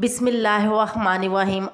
बिसमीम् अल्लाम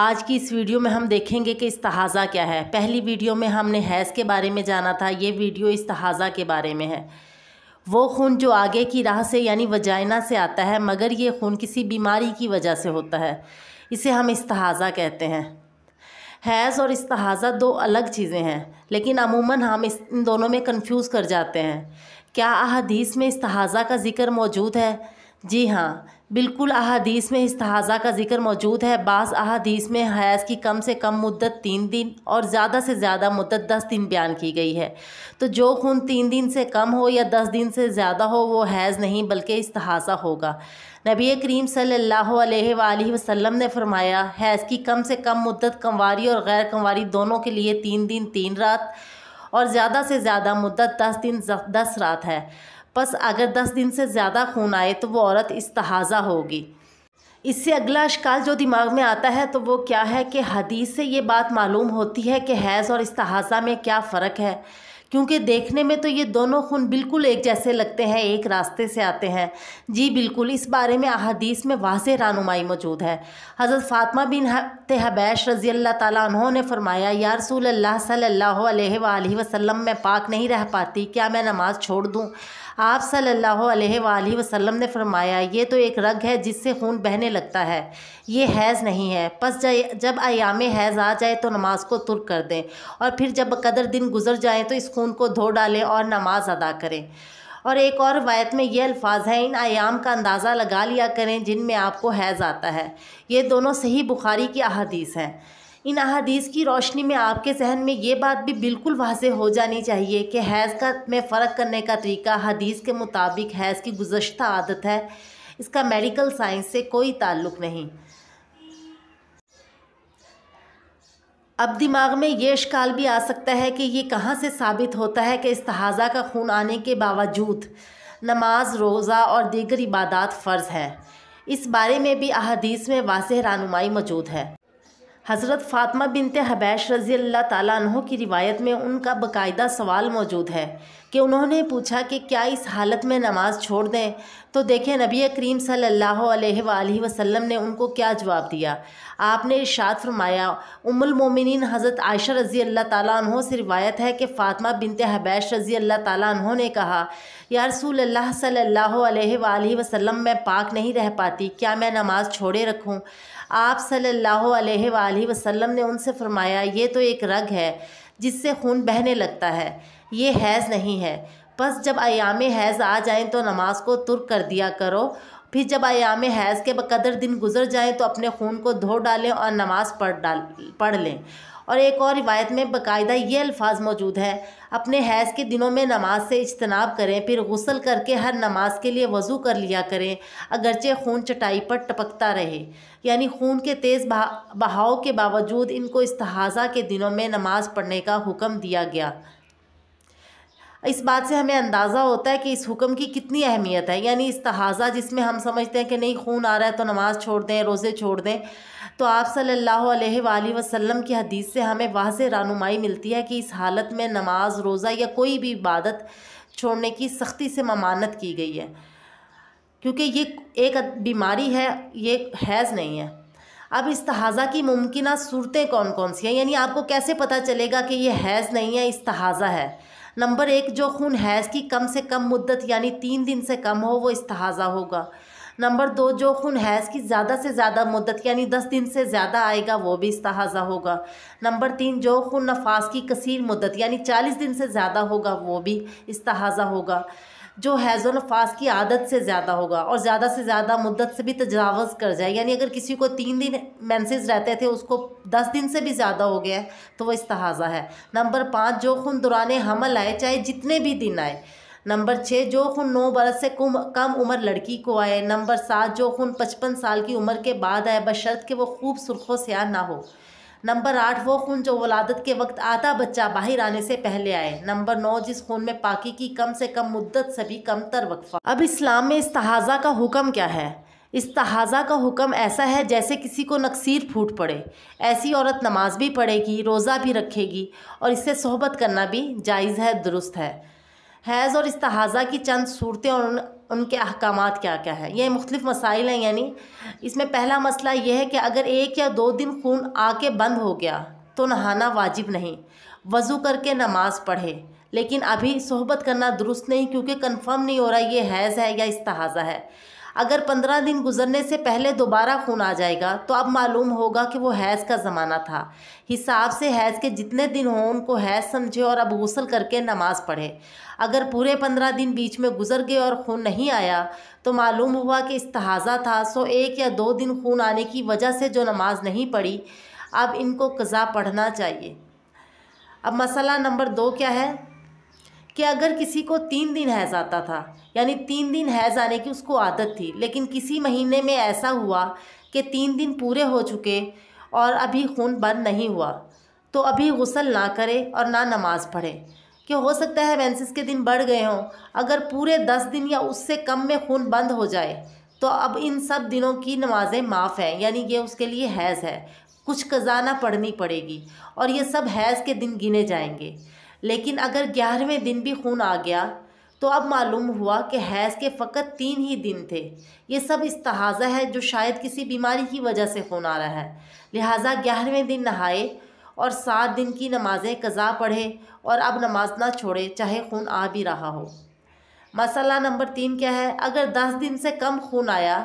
आज की इस वीडियो में हम देखेंगे कि इस्तहाज़ा क्या है पहली वीडियो में हमने हैज़ के बारे में जाना था ये वीडियो इस्तहाज़ा के बारे में है वो खून जो आगे की राह से यानी वजाइना से आता है मगर ये खून किसी बीमारी की वजह से होता है इसे हम इस्तहाज़ा कहते हैं हैज़ और इस्तहाज़ा दो अलग चीज़ें हैं लेकिन अमूमन हम इस इन दोनों में कन्फ्यूज़ कर जाते हैं क्या अदीस में इस्तहाज़ा का ज़िक्र मौजूद है जी हाँ बिल्कुल अहादीस में इस तहाज़ा का जिक्र मौजूद है बास अहादीस में हैज़ की कम से कम मुद्दत तीन दिन और ज़्यादा से ज़्यादा मुद्दत दस दिन बयान की गई है तो जो खून तीन दिन से कम हो या दस दिन से ज़्यादा हो वो हैज़ नहीं बल्कि इस तहाज़ा होगा नबी करीम सल्लल्लाहु अलैहि वसल्लम ने फरमाया हैज़ की कम से कम मुद्दत कंवारी और गैर कंवारी दोनों के लिए तीन दिन तीन रात और ज़्यादा से ज़्यादा मुद्दत दस दिन दस रात है बस अगर दस दिन से ज़्यादा खून आए तो वो औरत तहाज़ा होगी इससे अगला अशकाल जो दिमाग में आता है तो वो क्या है कि हदीस से ये बात मालूम होती है कि हैज़ और तहाज़ा में क्या फ़र्क है क्योंकि देखने में तो ये दोनों खून बिल्कुल एक जैसे लगते हैं एक रास्ते से आते हैं जी बिल्कुल इस बारे में अदीस में वाज रानुमाई मौजूद है हज़रत फ़ातमा बिन हबैश रज़ी अल्लाह तहों ने फरमाया या रसूल अल्लाह सल वसम वसल्लम मैं पाक नहीं रह पाती क्या मैं नमाज़ छोड़ दूँ आप सल्लल्लाहु अलैहि वसल्लम ने फरमाया ये तो एक रग है जिससे खून बहने लगता है ये हैज़ नहीं है बस जब आयाम हैज़ आ जाए तो नमाज को तुर्क कर दें और फिर जब कदर दिन गुजर जाए तो इस खून को धो डालें और नमाज अदा करें और एक और रवायत में ये अल्फाज हैं इन आयाम का अंदाज़ा लगा लिया करें जिनमें आपको हैज़ आता है ये दोनों सही बुखारी की अहदीस हैं इन अहादीस की रोशनी में आपके जहन में ये बात भी बिल्कुल वाजे हो जानी चाहिए कि हैज़ का में फ़र्क करने का तरीका हदीस के मुताबिक हैज़ की गुजशत आदत है इसका मेडिकल साइंस से कोई ताल्लुक़ नहीं अब दिमाग में ये शिकाल भी आ सकता है कि ये कहाँ से साबित होता है कि इस तहाज़ा का खून आने के बावजूद नमाज रोज़ा और दीगर इबादत फ़र्ज़ हैं इस बारे में भी अहदीस में वाज रहनुमाई मौजूद है हज़रत फ़ातमा बिनते हबैश रज़ी अल्लाह तहों की रिवायत में उनका बाकायदा सवाल मौजूद है कि उन्होंने पूछा कि क्या इस हालत में नमाज छोड़ दें तो देखें नबी करीम सल्लल्लाहु अलैहि वसल्लम ने उनको क्या जवाब दिया आपने इर्शाद फरमाया उमुलमोमिन हज़रत आयशा रज़ी अल्लाह तालों से रिवायत है कि फ़ातिमा बिनते हबैश रज़ी अल्लाह तालों ने कहा या रसूल अल्लाह सल्लल्लाहु अलैहि वसल्लम मैं पाक नहीं रह पाती क्या मैं नमाज़ छोड़े रखूँ आप सल्लल्लाहु अलैहि वसल्लम ने उनसे फ़रमाया ये तो एक रग है जिससे खून बहने लगता है ये हैज़ नहीं है बस जब आयाम हैज़ आ जाएँ तो नमाज को तुर्क कर दिया करो फिर जब आयाम हैज़ के बकदर दिन गुजर जाएँ तो अपने खून को धो डालें और नमाज पढ़ डाल पढ़ लें और एक और रिवायत में बाकायदा ये अल्फाज मौजूद है अपने हैज़ के दिनों में नमाज से इजतनाब करें फिर गसल करके हर नमाज के लिए वज़ू कर लिया करें अगरचे खून चटाई पर टपकता रहे यानी खून के तेज़ बहाव के बावजूद इनको इस्तेहाज़ा के दिनों में नमाज़ पढ़ने का हुक्म दिया गया इस बात से हमें अंदाज़ा होता है कि इस हुक्म की कितनी अहमियत है यानी इस तहाज़ा जिसमें हम समझते हैं कि नहीं खून आ रहा है तो नमाज़ छोड़ दें रोज़े छोड़ दें तो आप सल्लल्लाहु अलैहि वसल्लम की हदीस से हमें से रानुमाई मिलती है कि इस हालत में नमाज रोज़ा या कोई भी इबादत छोड़ने की सख्ती से ममानत की गई है क्योंकि ये एक बीमारी है ये हैज़ नहीं है अब इस तहाज़ा की मुमकिन सूरतें कौन कौन सी हैं यानी आपको कैसे पता चलेगा कि ये हैज़ नहीं है इस तहाज़ा है नंबर एक जो खून हैज़ की कम से कम मुद्दत यानी तीन दिन से कम हो वो इस्तेहाज़ा होगा नंबर दो जो खून हैज़ की ज़्यादा से ज़्यादा मुद्दत यानी दस दिन से ज़्यादा आएगा वो भी इस्तेहाज़ा होगा नंबर तीन जो खून नफास की कसीर मुद्दत यानी चालीस दिन से ज़्यादा होगा वो भी इस्तेहाज़ा होगा जो हैज़ल नफास की आदत से ज़्यादा होगा और ज़्यादा से ज़्यादा मुद्दत से भी तजावज़ कर जाए यानी अगर किसी को तीन दिन मैंसेज रहते थे उसको दस दिन से भी ज़्यादा हो गया तो वह इसतहाज़ा है नंबर पाँच जो खून दुरान हमल आए चाहे जितने भी दिन आए नंबर छः जो खून नौ बरस से कम कम उम्र लड़की को आए नंबर सात जो खून पचपन साल की उम्र के बाद आए बशर्त के वो खूब से स्याह ना हो नंबर आठ वो खून जो वलादत के वक्त आधा बच्चा बाहर आने से पहले आए नंबर नौ जिस खून में पाकि की कम से कम मुद्दत से भी कमतर वक्फा अब इस्लाम में तहाज़ा का हुक्म क्या है तहाज़ा का हुक्म ऐसा है जैसे किसी को नक्सीर फूट पड़े ऐसी औरत नमाज भी पढ़ेगी रोज़ा भी रखेगी और इससे सोहबत करना भी जायज़ है दुरुस्त है हैज़ और तहाज़ा की चंद सूरतें और उनके अहकाम क्या क्या हैं ये मुख्तफ मसाइल हैं यानी इसमें पहला मसला यह है कि अगर एक या दो दिन खून आके बंद हो गया तो नहाना वाजिब नहीं वज़ू करके नमाज़ पढ़े लेकिन अभी सोहबत करना दुरुस्त नहीं क्योंकि कन्फर्म नहीं हो रहा ये हैज़ है या इसतहाज़ा है अगर पंद्रह दिन गुजरने से पहले दोबारा खून आ जाएगा तो अब मालूम होगा कि वो हैज़ का ज़माना था हिसाब से हैज़ के जितने दिन हों उनको हैज़ समझे और अब गसल करके नमाज़ पढ़े अगर पूरे पंद्रह दिन बीच में गुजर गए और खून नहीं आया तो मालूम हुआ कि इस्तहाज़ा था सो एक या दो दिन खून आने की वजह से जो नमाज नहीं पढ़ी अब इनको कज़ा पढ़ना चाहिए अब मसला नंबर दो क्या है कि अगर किसी को तीन दिन हैज़ आता था यानी तीन दिन हैज़ आने की उसको आदत थी लेकिन किसी महीने में ऐसा हुआ कि तीन दिन पूरे हो चुके और अभी खून बंद नहीं हुआ तो अभी गसल ना करे और ना नमाज़ पढ़े कि हो सकता है वेंसिस के दिन बढ़ गए हों अगर पूरे दस दिन या उससे कम में खून बंद हो जाए तो अब इन सब दिनों की नमाज़ें माफ़ हैं यानी ये उसके लिए हैज़ है कुछ कज़ाना पढ़नी पड़ेगी और ये सब हैज़ के दिन गिने जाएंगे लेकिन अगर ग्यारहवें दिन भी खून आ गया तो अब मालूम हुआ कि हैज़ के फ़कत तीन ही दिन थे ये सब इस तहाज़ा है जो शायद किसी बीमारी की वजह से खून आ रहा है लिहाजा ग्यारहवें दिन नहाए और सात दिन की नमाज़ें कज़ा पढ़े और अब नमाज ना छोड़े चाहे खून आ भी रहा हो मसला नंबर तीन क्या है अगर दस दिन से कम खून आया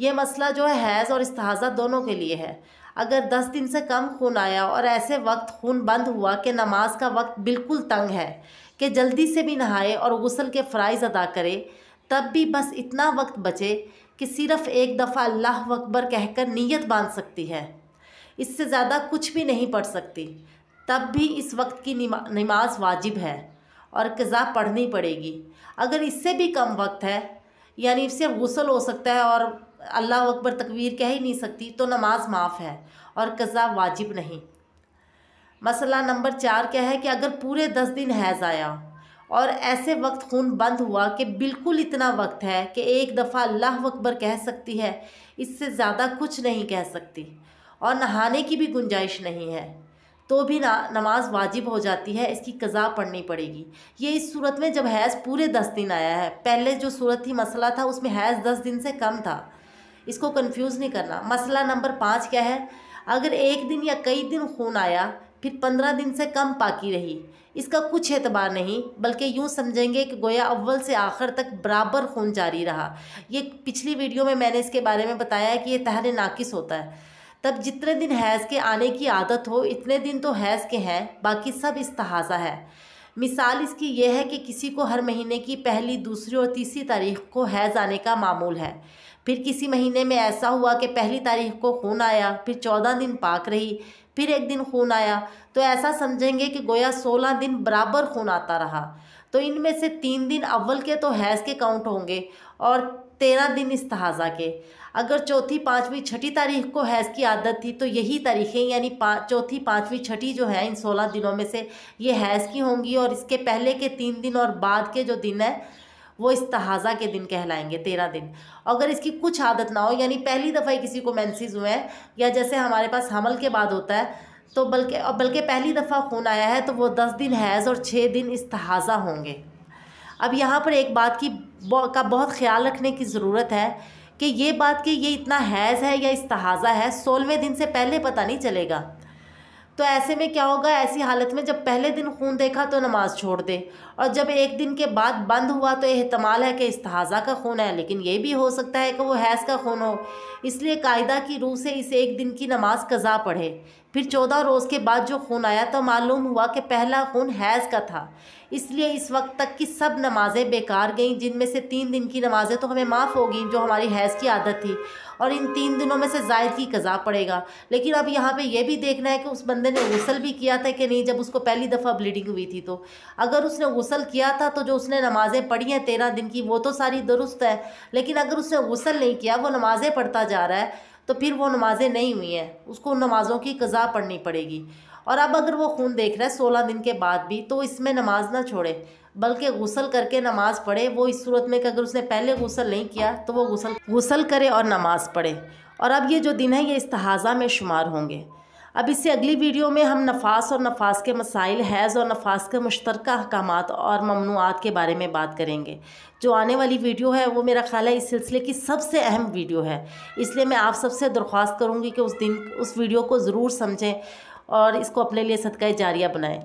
ये मसला जो है हैज़ और इस तहाजा दोनों के लिए है अगर दस दिन से कम खून आया और ऐसे वक्त खून बंद हुआ कि नमाज का वक्त बिल्कुल तंग है कि जल्दी से भी नहाए और गसल के फ़रज़ अदा करे तब भी बस इतना वक्त बचे कि सिर्फ़ एक दफ़ा अल्लाह अकबर कहकर नीयत बांध सकती है इससे ज़्यादा कुछ भी नहीं पढ़ सकती तब भी इस वक्त की नमा, नमाज वाजिब है और कज़ा पढ़नी पड़ेगी अगर इससे भी कम वक्त है यानी सिर्फ गसल हो सकता है और अल्लाह अकबर तकबीर कह ही नहीं सकती तो नमाज माफ़ है और कज़ा वाजिब नहीं मसला नंबर चार क्या है कि अगर पूरे दस दिन हैज़ आया और ऐसे वक्त खून बंद हुआ कि बिल्कुल इतना वक्त है कि एक दफ़ा अल्लाह अकबर कह सकती है इससे ज़्यादा कुछ नहीं कह सकती और नहाने की भी गुंजाइश नहीं है तो भी ना नमाज वाजिब हो जाती है इसकी कज़ा पढ़नी पड़ेगी ये इस सूरत में जब हैज़ पूरे दस दिन आया है पहले जो सूरत थी मसला था उसमें हैज़ दस दिन से कम था इसको कंफ्यूज नहीं करना मसला नंबर पाँच क्या है अगर एक दिन या कई दिन खून आया फिर पंद्रह दिन से कम पाकी रही इसका कुछ एतबार नहीं बल्कि यूँ समझेंगे कि गोया अव्वल से आखिर तक बराबर खून जारी रहा ये पिछली वीडियो में मैंने इसके बारे में बताया कि ये तहर नाकिस होता है तब जितने दिन हैज़ के आने की आदत हो इतने दिन तो हैज़ के हैं बाकी सब इस्तहासा है मिसाल इसकी यह है कि किसी को हर महीने की पहली दूसरी और तीसरी तारीख को हैज़ आने का मामूल है फिर किसी महीने में ऐसा हुआ कि पहली तारीख को खून आया फिर चौदह दिन पाक रही फिर एक दिन खून आया तो ऐसा समझेंगे कि गोया सोलह दिन बराबर खून आता रहा तो इनमें से तीन दिन अव्वल के तो हैज़ के काउंट होंगे और तेरह दिन इस तहाज़ा के अगर चौथी पाँचवीं छठी तारीख को हैज़ की आदत थी तो यही तारीखें यानी पाँच चौथी पाँचवीं छठी जो है इन सोलह दिनों में से ये हैज़ की होंगी और इसके पहले के तीन दिन और बाद के जो दिन है वो इस्तहाज़ा के दिन कहलाएंगे तेरह दिन अगर इसकी कुछ आदत ना हो यानी पहली दफ़ा ही किसी को मैंसिस हुए हैं या जैसे हमारे पास हमल के बाद होता है तो बल्कि बल्कि पहली दफ़ा खून आया है तो वो दस दिन हैज़ और छः दिन इस्तहाज़ा होंगे अब यहाँ पर एक बात की का बहुत ख्याल रखने की ज़रूरत है कि ये बात कि ये इतना हैज़ है या इस्तहाज़ा है सोलहवें दिन से पहले पता नहीं चलेगा तो ऐसे में क्या होगा ऐसी हालत में जब पहले दिन खून देखा तो नमाज़ छोड़ दे और जब एक दिन के बाद बंद हुआ तो एहतमाल है कि इस्ताजा का खून है लेकिन ये भी हो सकता है कि वो हैज़ का खून हो इसलिए कायदा की रूह से इसे एक दिन की नमाज कज़ा पढ़े फिर चौदह रोज़ के बाद जो खून आया तो मालूम हुआ कि पहला खून हैज़ का था इसलिए इस वक्त तक की सब नमाज़ें बेकार गईं जिनमें से तीन दिन की नमाज़ें तो हमें माफ़ हो गई जो हमारी हैज़ की आदत थी और इन तीन दिनों में से जायद की कज़ा पड़ेगा लेकिन अब यहाँ पे यह भी देखना है कि उस बंदे ने गसल भी किया था कि नहीं जब उसको पहली दफ़ा ब्लीडिंग हुई थी तो अगर उसने गसल किया था तो जो उसने नमाज़ें पढ़ी हैं तेरह दिन की वो तो सारी दुरुस्त है लेकिन अगर उसने गसल नहीं किया वो नमाज़ें पढ़ता जा रहा है तो फिर वो नमाज़ें नहीं हुई हैं उसको नमाज़ों की कज़ा पढ़नी पड़ेगी और अब अगर वो खून देख रहा है सोलह दिन के बाद भी तो इसमें नमाज ना छोड़े बल्कि गसल करके नमाज पढ़े वो इस सूरत में कि अगर उसने पहले गसल नहीं किया तो वो गसल गसल करे और नमाज़ पढ़े और अब ये जो दिन है ये तहाज़ा में शुमार होंगे अब इससे अगली वीडियो में हम नफास और नफास के मसाइल हैज़ और नफास के मुश्तरक अहकाम और ममनूआत के बारे में बात करेंगे जो आने वाली वीडियो है वो मेरा ख्याल है इस सिलसिले की सबसे अहम वीडियो है इसलिए मैं आप सबसे दरख्वास्त करूँगी कि उस दिन उस वीडियो को ज़रूर समझें और इसको अपने लिए सदका जारिया बनाएं